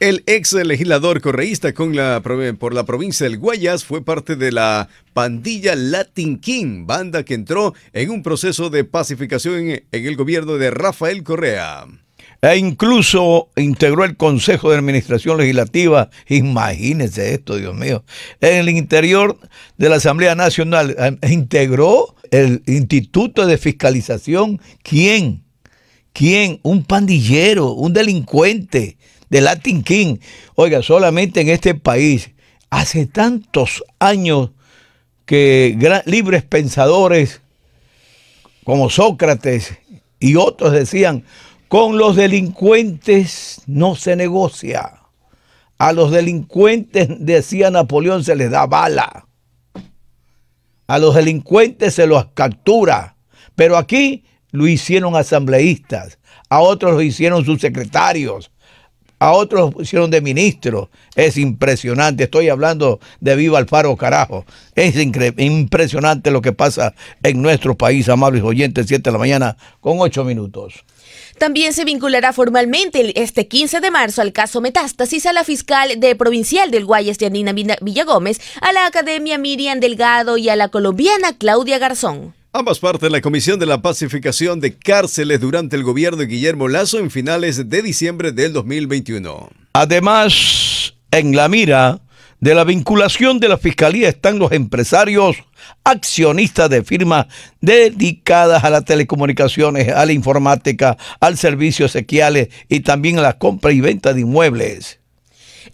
El ex legislador correísta por la provincia del Guayas fue parte de la pandilla Latin King, banda que entró en un proceso de pacificación en el gobierno de Rafael Correa. E incluso integró el Consejo de Administración Legislativa. Imagínense esto, Dios mío. En el interior de la Asamblea Nacional eh, integró el Instituto de Fiscalización. ¿Quién? ¿Quién? Un pandillero, un delincuente de Latin King. Oiga, solamente en este país, hace tantos años que libres pensadores como Sócrates y otros decían, con los delincuentes no se negocia. A los delincuentes, decía Napoleón, se les da bala. A los delincuentes se los captura. Pero aquí lo hicieron asambleístas, a otros lo hicieron sus secretarios, a otros los de ministro. Es impresionante, estoy hablando de viva Alfaro carajo. Es impresionante lo que pasa en nuestro país, amables oyentes, 7 de la mañana con 8 minutos. También se vinculará formalmente este 15 de marzo al caso Metástasis a la fiscal de provincial del Guayas, Yanina Villagómez, a la academia Miriam Delgado y a la colombiana Claudia Garzón. Ambas partes de la Comisión de la Pacificación de Cárceles durante el gobierno de Guillermo Lazo en finales de diciembre del 2021. Además, en la mira de la vinculación de la Fiscalía están los empresarios accionistas de firmas dedicadas a las telecomunicaciones, a la informática, al servicio sequiales y también a la compra y venta de inmuebles.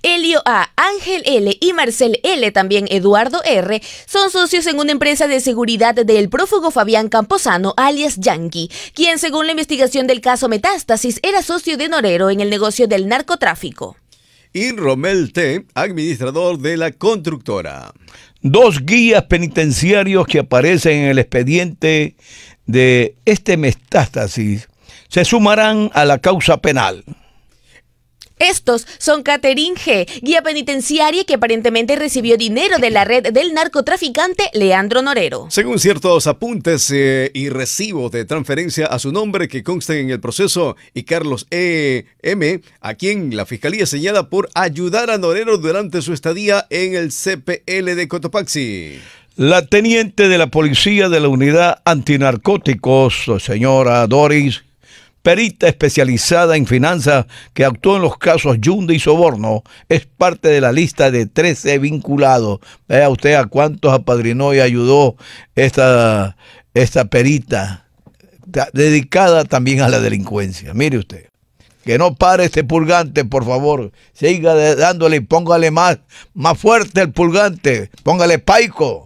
Elio A, Ángel L y Marcel L, también Eduardo R, son socios en una empresa de seguridad del prófugo Fabián Camposano, alias Yankee, quien según la investigación del caso Metástasis era socio de Norero en el negocio del narcotráfico. Y Romel T, administrador de la constructora. Dos guías penitenciarios que aparecen en el expediente de este metástasis se sumarán a la causa penal. Estos son Catherine G., guía penitenciaria que aparentemente recibió dinero de la red del narcotraficante Leandro Norero. Según ciertos apuntes eh, y recibos de transferencia a su nombre que constan en el proceso, y Carlos E. M., a quien la fiscalía señala por ayudar a Norero durante su estadía en el CPL de Cotopaxi. La teniente de la policía de la unidad antinarcóticos, señora Doris perita especializada en finanzas que actuó en los casos yunda y Soborno, es parte de la lista de 13 vinculados. Vea usted a cuántos apadrinó y ayudó esta, esta perita dedicada también a la delincuencia. Mire usted. Que no pare este pulgante, por favor. Siga dándole y póngale más, más fuerte el pulgante. Póngale paico.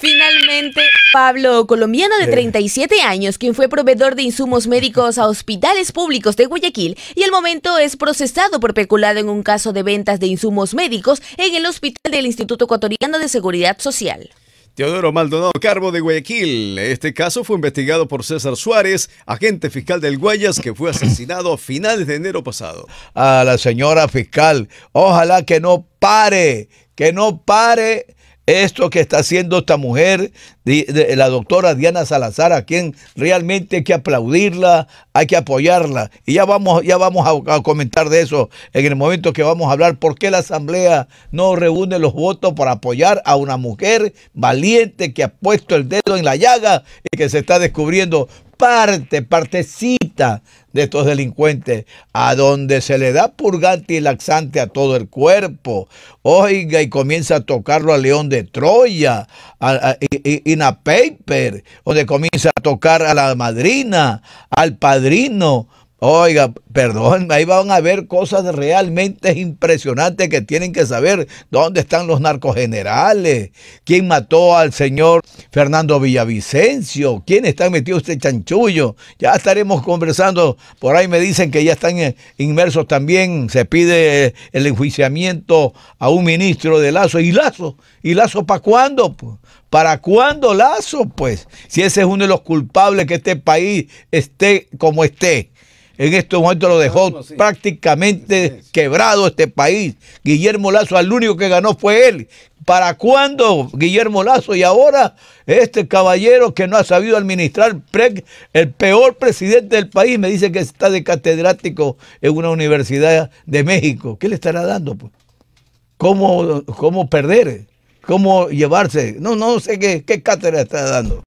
Finalmente, Pablo, colombiano de 37 años, quien fue proveedor de insumos médicos a hospitales públicos de Guayaquil y al momento es procesado por peculado en un caso de ventas de insumos médicos en el hospital del Instituto Ecuatoriano de Seguridad Social. Teodoro Maldonado Carbo de Guayaquil. Este caso fue investigado por César Suárez, agente fiscal del Guayas, que fue asesinado a finales de enero pasado. A la señora fiscal, ojalá que no pare, que no pare esto que está haciendo esta mujer la doctora Diana Salazar, a quien realmente hay que aplaudirla, hay que apoyarla. Y ya vamos, ya vamos a, comentar de eso en el momento que vamos a hablar por qué la Asamblea no reúne los votos para apoyar a una mujer valiente que ha puesto el dedo en la llaga y que se está descubriendo parte, partecita de estos delincuentes, a donde se le da purgante y laxante a todo el cuerpo. Oiga, y comienza a tocarlo al león de Troya, y Paper, donde comienza a tocar a la madrina, al padrino, Oiga, perdón, ahí van a ver cosas realmente impresionantes que tienen que saber. ¿Dónde están los narcogenerales? ¿Quién mató al señor Fernando Villavicencio? ¿Quién está metido este chanchullo? Ya estaremos conversando. Por ahí me dicen que ya están eh, inmersos también. Se pide eh, el enjuiciamiento a un ministro de Lazo. ¿Y Lazo? ¿Y Lazo para cuándo? Pues, ¿Para cuándo Lazo? Pues si ese es uno de los culpables que este país esté como esté en estos momentos lo dejó prácticamente quebrado este país. Guillermo Lazo, al único que ganó fue él. ¿Para cuándo Guillermo Lazo? Y ahora este caballero que no ha sabido administrar, el peor presidente del país, me dice que está de catedrático en una universidad de México. ¿Qué le estará dando? Pues? ¿Cómo, perder? ¿Cómo llevarse? No, no sé qué, qué cátedra está dando.